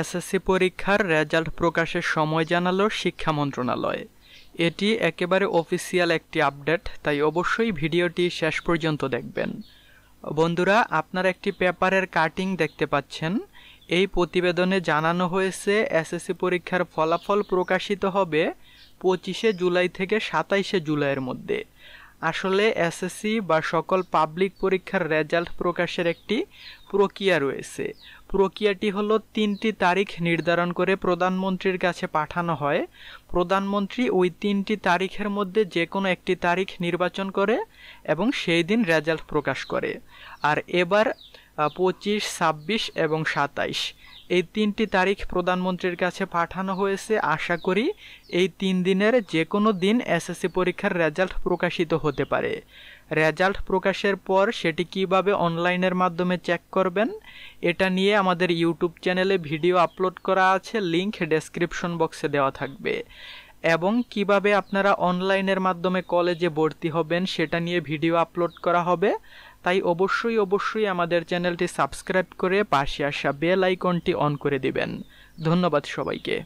SSC পরীক্ষার result প্রকাশের সময় জানালো শিক্ষা মন্ত্রণালয় এটি একেবারে অফিসিয়াল একটি আপডেট তাই অবশ্যই ভিডিওটি শেষ পর্যন্ত দেখবেন বন্ধুরা আপনার একটি পেপারের কাটিং দেখতে পাচ্ছেন এই প্রতিবেদনে জানানো হয়েছে এসএসসি পরীক্ষার ফলাফল প্রকাশিত হবে পঁচিশে জুলাই থেকে সাতাইশে জুলাইয়ের মধ্যে আসলে এসএসসি বা সকল পাবলিক পরীক্ষার রেজাল্ট প্রকাশের একটি প্রক্রিয়া রয়েছে প্রক্রিয়াটি হল তিনটি তারিখ নির্ধারণ করে প্রধানমন্ত্রীর কাছে পাঠানো হয় প্রধানমন্ত্রী ওই তিনটি তারিখের মধ্যে যে কোনো একটি তারিখ নির্বাচন করে এবং সেই দিন রেজাল্ট প্রকাশ করে আর এবার পঁচিশ ছাব্বিশ এবং সাতাইশ এই তিনটি তারিখ প্রধানমন্ত্রীর কাছে পাঠানো হয়েছে আশা করি এই তিন দিনের যে কোনো দিন এসএসসি পরীক্ষার রেজাল্ট প্রকাশিত হতে পারে রেজাল্ট প্রকাশের পর সেটি কিভাবে অনলাইনের মাধ্যমে চেক করবেন এটা নিয়ে আমাদের ইউটিউব চ্যানেলে ভিডিও আপলোড করা আছে লিংক ডেসক্রিপশন বক্সে দেওয়া থাকবে এবং কিভাবে আপনারা অনলাইনের মাধ্যমে কলেজে ভর্তি হবেন সেটা নিয়ে ভিডিও আপলোড করা হবে তাই অবশ্যই অবশ্যই আমাদের চ্যানেলটি সাবস্ক্রাইব করে পাশে আসা বেল আইকনটি অন করে দিবেন ধন্যবাদ সবাইকে